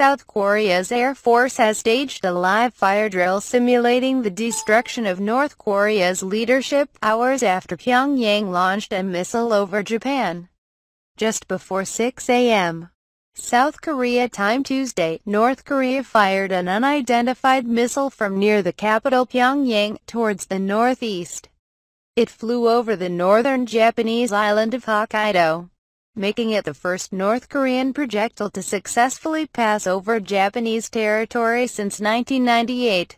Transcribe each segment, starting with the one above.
South Korea's Air Force has staged a live fire drill simulating the destruction of North Korea's leadership hours after Pyongyang launched a missile over Japan. Just before 6 a.m. South Korea time Tuesday, North Korea fired an unidentified missile from near the capital Pyongyang towards the northeast. It flew over the northern Japanese island of Hokkaido making it the first North Korean projectile to successfully pass over Japanese territory since 1998.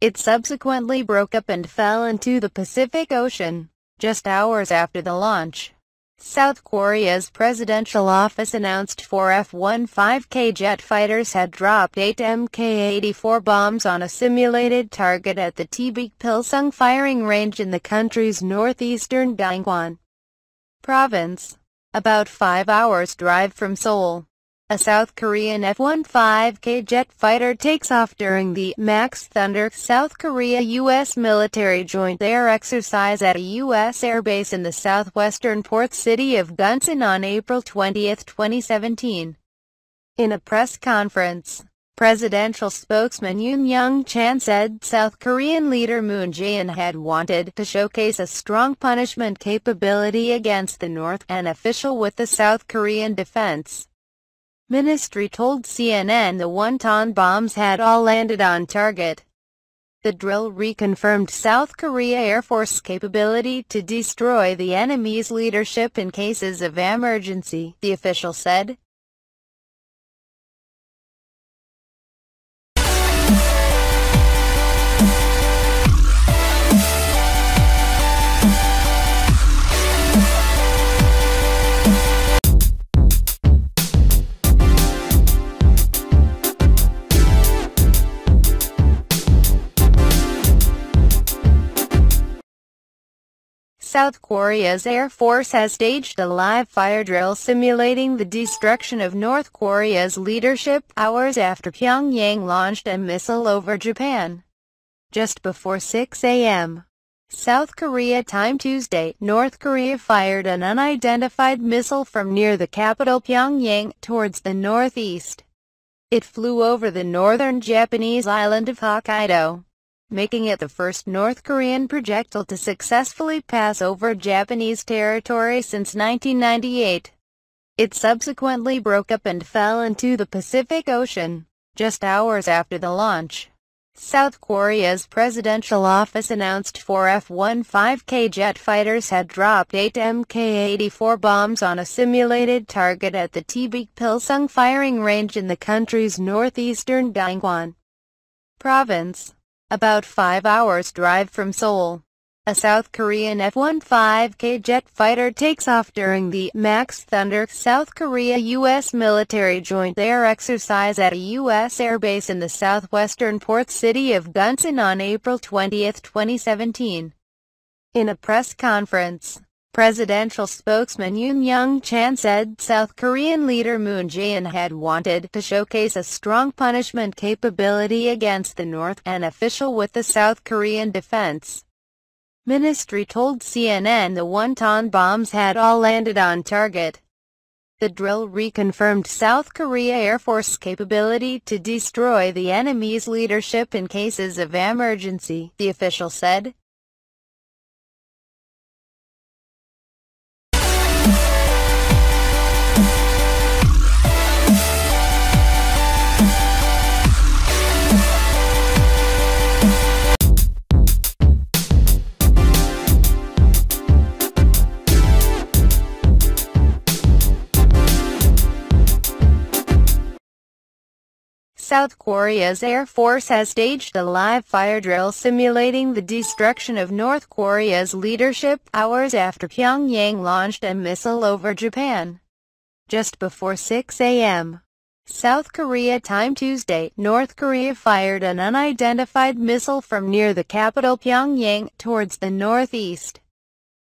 It subsequently broke up and fell into the Pacific Ocean, just hours after the launch. South Korea's presidential office announced four F-15K jet fighters had dropped eight Mk-84 bombs on a simulated target at the Tibik Pilsung firing range in the country's northeastern Gangwon province about 5 hours drive from Seoul. A South Korean F-15K jet fighter takes off during the MAX Thunder South Korea-U.S. military joint air exercise at a U.S. airbase in the southwestern port city of Gunsan on April 20, 2017. In a press conference, Presidential spokesman Yoon Young-chan said South Korean leader Moon Jae-in had wanted to showcase a strong punishment capability against the North, an official with the South Korean defense ministry told CNN the one-ton bombs had all landed on target. The drill reconfirmed South Korea Air Force capability to destroy the enemy's leadership in cases of emergency, the official said. South Korea's Air Force has staged a live fire drill simulating the destruction of North Korea's leadership hours after Pyongyang launched a missile over Japan. Just before 6 a.m. South Korea time Tuesday, North Korea fired an unidentified missile from near the capital Pyongyang towards the northeast. It flew over the northern Japanese island of Hokkaido making it the first North Korean projectile to successfully pass over Japanese territory since 1998. It subsequently broke up and fell into the Pacific Ocean, just hours after the launch. South Korea's presidential office announced four F-15K jet fighters had dropped eight Mk-84 bombs on a simulated target at the Tibik Pilsung firing range in the country's northeastern Gangwon province about 5 hours drive from Seoul. A South Korean F-15K jet fighter takes off during the MAX Thunder South Korea-U.S. military joint air exercise at a U.S. airbase in the southwestern port city of Gunsan on April 20, 2017. In a press conference, Presidential spokesman Yoon Young-chan said South Korean leader Moon Jae-in had wanted to showcase a strong punishment capability against the North, an official with the South Korean defense ministry told CNN the one-ton bombs had all landed on target. The drill reconfirmed South Korea Air Force capability to destroy the enemy's leadership in cases of emergency, the official said. South Korea's Air Force has staged a live fire drill simulating the destruction of North Korea's leadership hours after Pyongyang launched a missile over Japan. Just before 6 a.m. South Korea time Tuesday, North Korea fired an unidentified missile from near the capital Pyongyang towards the northeast.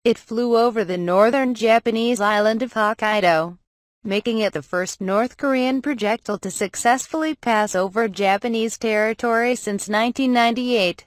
It flew over the northern Japanese island of Hokkaido making it the first North Korean projectile to successfully pass over Japanese territory since 1998.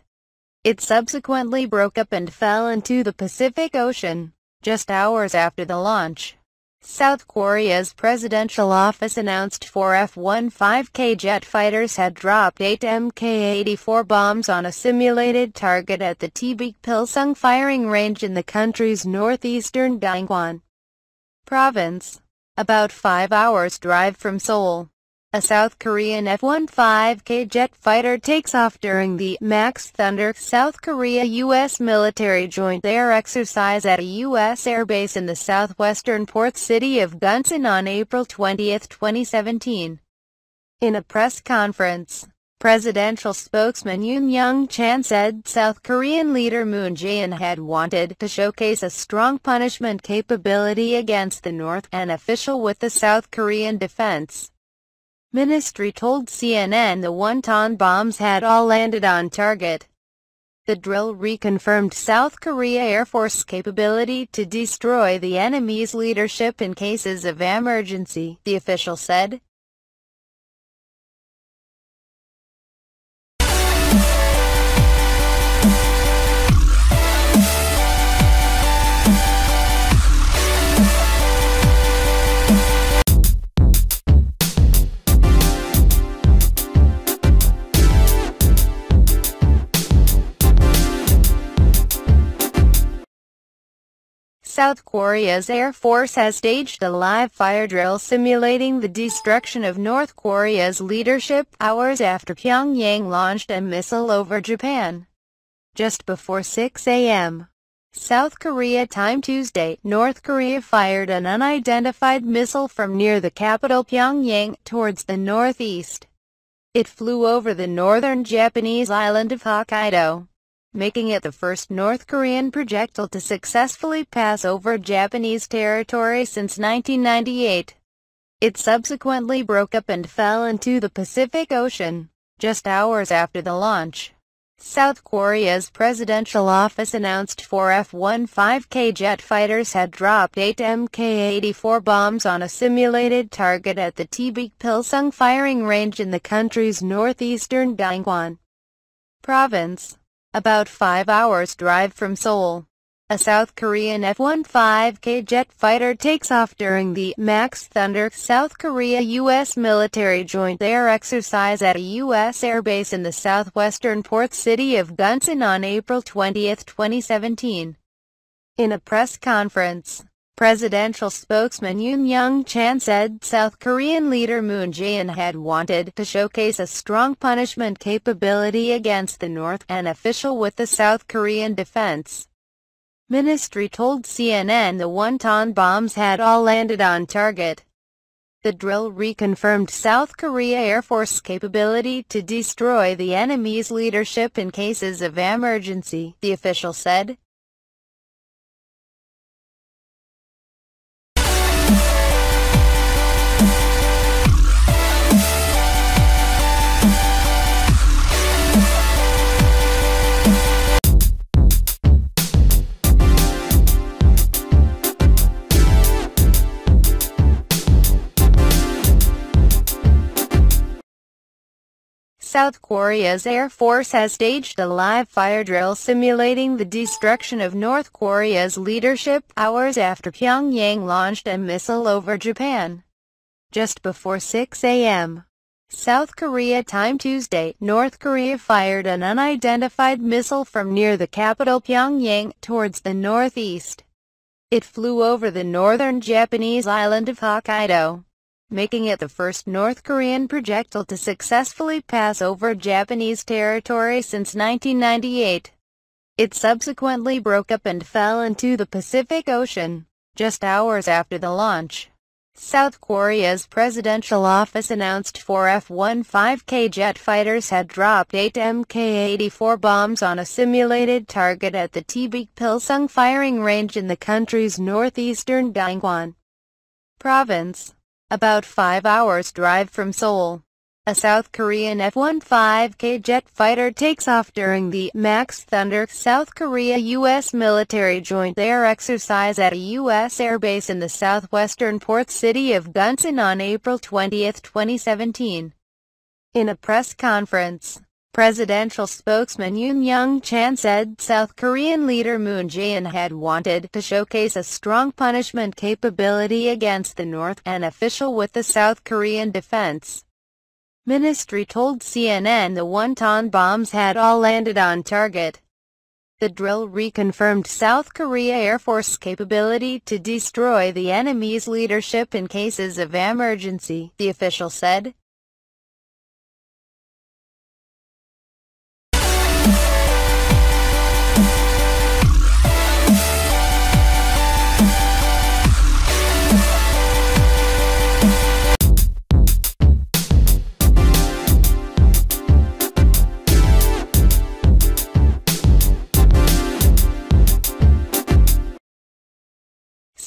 It subsequently broke up and fell into the Pacific Ocean, just hours after the launch. South Korea's presidential office announced four F-15K jet fighters had dropped eight Mk-84 bombs on a simulated target at the Tibik Pilsung firing range in the country's northeastern Gangwon province about 5 hours drive from Seoul. A South Korean F-15K jet fighter takes off during the MAX Thunder South Korea-U.S. military joint air exercise at a U.S. airbase in the southwestern port city of Gunsan on April 20, 2017. In a press conference, Presidential spokesman Yoon Young-chan said South Korean leader Moon Jae-in had wanted to showcase a strong punishment capability against the North, an official with the South Korean defense. Ministry told CNN the one-ton bombs had all landed on target. The drill reconfirmed South Korea Air Force capability to destroy the enemy's leadership in cases of emergency, the official said. South Korea's Air Force has staged a live fire drill simulating the destruction of North Korea's leadership hours after Pyongyang launched a missile over Japan. Just before 6 a.m. South Korea time Tuesday, North Korea fired an unidentified missile from near the capital Pyongyang towards the northeast. It flew over the northern Japanese island of Hokkaido making it the first North Korean projectile to successfully pass over Japanese territory since 1998. It subsequently broke up and fell into the Pacific Ocean, just hours after the launch. South Korea's presidential office announced four F-15K jet fighters had dropped eight Mk-84 bombs on a simulated target at the Tibik Pilsung firing range in the country's northeastern Gangwon province about five hours drive from Seoul. A South Korean F-15K jet fighter takes off during the MAX Thunder South Korea-U.S. military joint air exercise at a U.S. airbase in the southwestern port city of Gunsan on April 20, 2017. In a press conference, Presidential spokesman Yoon Young-chan said South Korean leader Moon Jae-in had wanted to showcase a strong punishment capability against the North, an official with the South Korean defense ministry told CNN the one-ton bombs had all landed on target. The drill reconfirmed South Korea Air Force capability to destroy the enemy's leadership in cases of emergency, the official said. South Korea's Air Force has staged a live fire drill simulating the destruction of North Korea's leadership hours after Pyongyang launched a missile over Japan. Just before 6 a.m. South Korea time Tuesday, North Korea fired an unidentified missile from near the capital Pyongyang towards the northeast. It flew over the northern Japanese island of Hokkaido making it the first North Korean projectile to successfully pass over Japanese territory since 1998. It subsequently broke up and fell into the Pacific Ocean, just hours after the launch. South Korea's presidential office announced four F-15K jet fighters had dropped eight Mk-84 bombs on a simulated target at the Tibik Pilsung firing range in the country's northeastern Gangwon province about 5 hours drive from Seoul. A South Korean F-15K jet fighter takes off during the MAX Thunder South Korea-U.S. military joint air exercise at a U.S. airbase in the southwestern port city of Gunsan on April 20, 2017. In a press conference, presidential spokesman Yoon Young-chan said South Korean leader Moon Jae-in had wanted to showcase a strong punishment capability against the North, an official with the South Korean defense. Ministry told CNN the one-ton bombs had all landed on target. The drill reconfirmed South Korea Air Force capability to destroy the enemy's leadership in cases of emergency, the official said.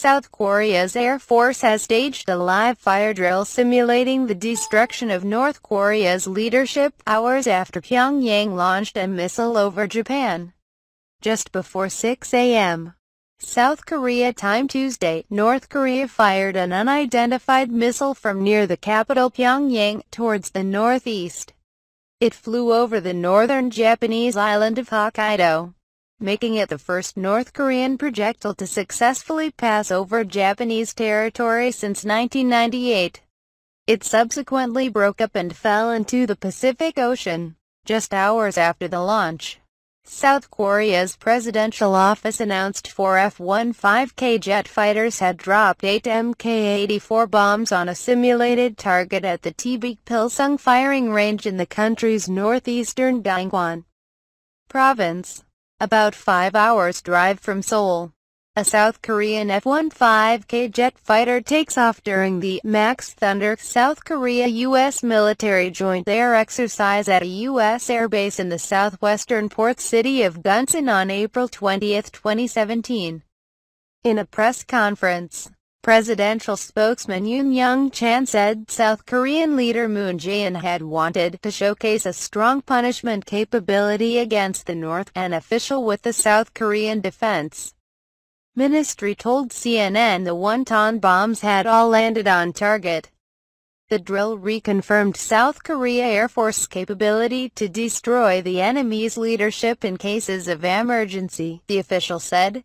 South Korea's Air Force has staged a live fire drill simulating the destruction of North Korea's leadership hours after Pyongyang launched a missile over Japan. Just before 6 a.m. South Korea time Tuesday, North Korea fired an unidentified missile from near the capital Pyongyang towards the northeast. It flew over the northern Japanese island of Hokkaido making it the first North Korean projectile to successfully pass over Japanese territory since 1998. It subsequently broke up and fell into the Pacific Ocean, just hours after the launch. South Korea's presidential office announced four F-15K jet fighters had dropped eight Mk-84 bombs on a simulated target at the Tibik Pilsung firing range in the country's northeastern Gangwon province about 5 hours drive from Seoul. A South Korean F-15K jet fighter takes off during the MAX Thunder South Korea-U.S. military joint air exercise at a U.S. airbase in the southwestern port city of Gunsan on April 20, 2017. In a press conference, Presidential spokesman Yoon Young-chan said South Korean leader Moon Jae-in had wanted to showcase a strong punishment capability against the North, an official with the South Korean defense. Ministry told CNN the one-ton bombs had all landed on target. The drill reconfirmed South Korea Air Force capability to destroy the enemy's leadership in cases of emergency, the official said.